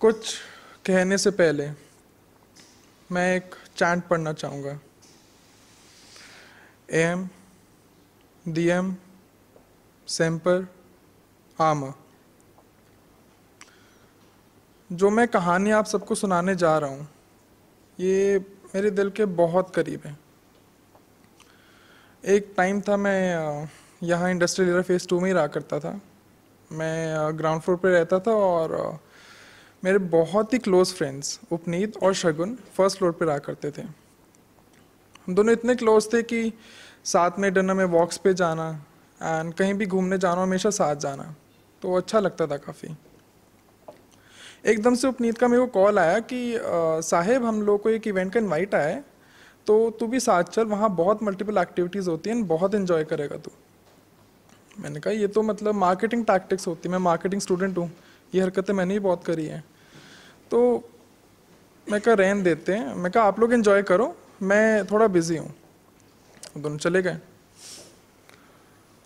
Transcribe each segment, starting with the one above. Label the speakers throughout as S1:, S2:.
S1: कुछ कहने से पहले मैं एक चैंट पढ़ना चाहूँगा एम दियम सैम्पर आम जो मैं कहानी आप सबको सुनाने जा रहा हूँ ये मेरे दिल के बहुत करीब है एक टाइम था मैं यहाँ इंडस्ट्रियल एयर फेस टू में ही रहा करता था मैं ग्राउंड uh, फ्लोर पे रहता था और uh, मेरे बहुत ही क्लोज फ्रेंड्स उपनीत और शगुन फर्स्ट फ्लोर पर रहा करते थे हम दोनों इतने क्लोज थे कि साथ में डिनर में वॉक्स पे जाना एंड कहीं भी घूमने जाना हमेशा साथ जाना तो अच्छा लगता था काफ़ी एकदम से उपनीत का मेरे को कॉल आया कि साहेब हम लोग को एक इवेंट का इनवाइट आया है तो तू भी साथ चल वहाँ बहुत मल्टीपल एक्टिविटीज़ होती हैं बहुत इन्जॉय करेगा तू मैंने कहा ये तो मतलब मार्केटिंग टैक्टिक्स होती है मैं मार्केटिंग स्टूडेंट हूँ ये हरकतें मैंने ही बहुत करी हैं तो मैं कहा रहन देते हैं मैं कहा आप लोग इन्जॉय करो मैं थोड़ा बिजी हूँ दोनों चले गए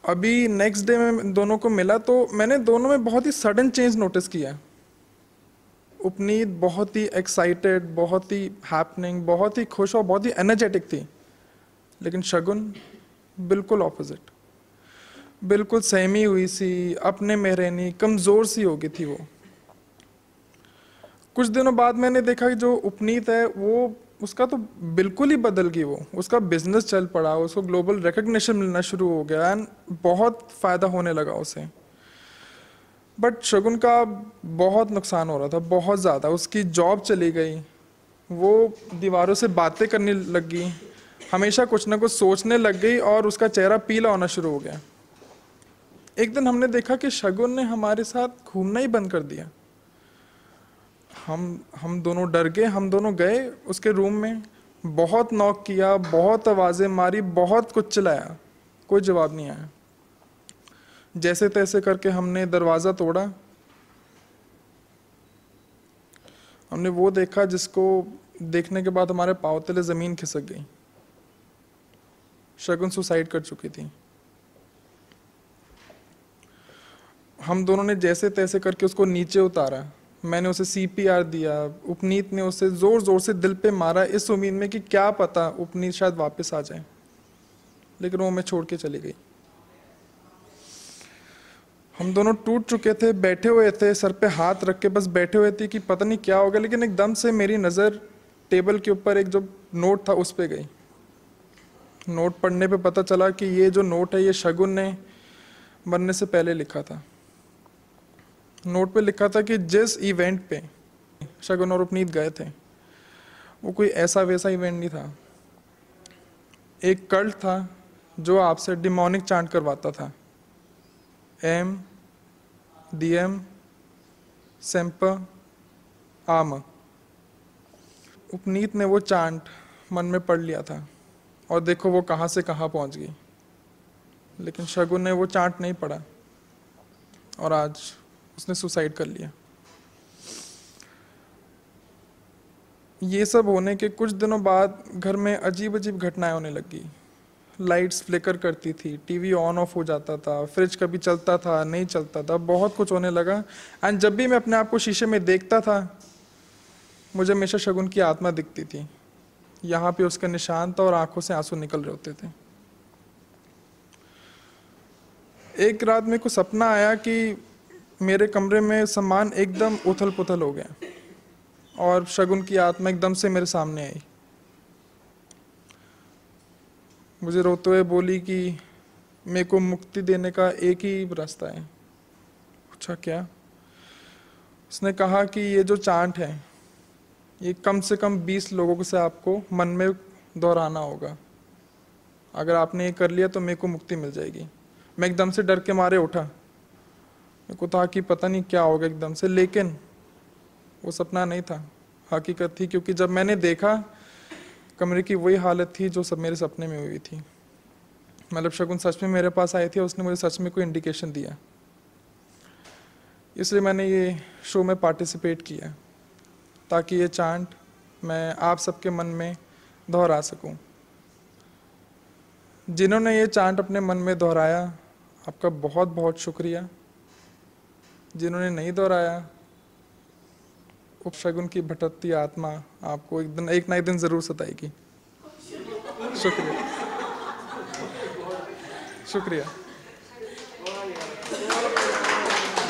S1: अभी नेक्स्ट डे में दोनों को मिला तो मैंने दोनों में बहुत ही सडन चेंज नोटिस किया उपनीत बहुत ही एक्साइटेड बहुत ही हैपनिंग बहुत ही खुश और बहुत ही एनर्जेटिक थी लेकिन शगुन बिल्कुल ऑपोजिट बिल्कुल सहमी हुई सी अपने में रहनी कमज़ोर सी हो गई थी वो कुछ दिनों बाद मैंने देखा कि जो उपनीत है वो उसका तो बिल्कुल ही बदल गई वो उसका बिजनेस चल पड़ा उसको ग्लोबल रिकग्निशन मिलना शुरू हो गया एंड बहुत फ़ायदा होने लगा उसे बट शगुन का बहुत नुकसान हो रहा था बहुत ज़्यादा उसकी जॉब चली गई वो दीवारों से बातें करने लग गई हमेशा कुछ ना कुछ सोचने लग गई और उसका चेहरा पीला होना शुरू हो गया एक दिन हमने देखा कि शगुन ने हमारे साथ घूमना ही बंद कर दिया हम हम दोनों डर गए हम दोनों गए उसके रूम में बहुत नॉक किया बहुत आवाज़ें मारी बहुत कुछ चलाया कोई जवाब नहीं आया जैसे तैसे करके हमने दरवाज़ा तोड़ा हमने वो देखा जिसको देखने के बाद हमारे पाव तले ज़मीन खिसक गई शगुन सुसाइड कर चुकी थी हम दोनों ने जैसे तैसे करके उसको नीचे उतारा मैंने उसे सीपीआर दिया उपनीत ने उसे ज़ोर ज़ोर से दिल पे मारा इस उम्मीद में कि क्या पता उपनीत शायद वापस आ जाए लेकिन वो मैं छोड़ के चली गई हम दोनों टूट चुके थे बैठे हुए थे सर पे हाथ रख के बस बैठे हुए थे कि पता नहीं क्या होगा लेकिन एकदम से मेरी नज़र टेबल के ऊपर एक जो नोट था उस पर गई नोट पढ़ने पे पता चला कि ये जो नोट है ये शगुन ने मरने से पहले लिखा था नोट पे लिखा था कि जिस इवेंट पे शगुन और उपनीत गए थे वो कोई ऐसा वैसा इवेंट नहीं था एक कल्ट था जो आपसे डिमोनिक चांट करवाता था एम डीएम सेम्प आम उपनीत ने वो चांट मन में पढ़ लिया था और देखो वो कहाँ से कहाँ पहुँच गई लेकिन शगुन ने वो चांट नहीं पढ़ा और आज उसने सुसाइड कर लिया ये सब होने के कुछ दिनों बाद घर में अजीब अजीब घटनाएं होने लगी लाइट्स फ्लिकर करती थी टीवी ऑन ऑफ हो जाता था फ्रिज कभी चलता था नहीं चलता था बहुत कुछ होने लगा एंड जब भी मैं अपने आप को शीशे में देखता था मुझे हमेशा शगुन की आत्मा दिखती थी यहाँ पे उसका निशान था और आंखों से आंसू निकल रहे होते थे एक रात मेरे को सपना आया कि मेरे कमरे में सामान एकदम उथल पुथल हो गया और शगुन की आत्मा एकदम से मेरे सामने आई मुझे रोते हुए बोली कि मेरे को मुक्ति देने का एक ही रास्ता है अच्छा क्या उसने कहा कि ये जो चांट है ये कम से कम बीस लोगों से आपको मन में दोहराना होगा अगर आपने ये कर लिया तो मेरे को मुक्ति मिल जाएगी मैं एकदम से डर के मारे उठा मेरे को था कि पता नहीं क्या होगा एकदम से लेकिन वो सपना नहीं था हकीकत थी क्योंकि जब मैंने देखा कमरे की वही हालत थी जो सब मेरे सपने में हुई थी मतलब शगुन सच में मेरे पास आई थी और उसने मुझे सच में कोई इंडिकेशन दिया इसलिए मैंने ये शो में पार्टिसिपेट किया ताकि ये चांट मैं आप सबके मन में दोहरा सकूं। जिन्होंने ये चांट अपने मन में दोहराया आपका बहुत बहुत शुक्रिया जिन्होंने नहीं दोहराया उपशगुन की भटकती आत्मा आपको एक दिन एक ना एक दिन जरूर सताएगी शुक्रिया शुक्रिया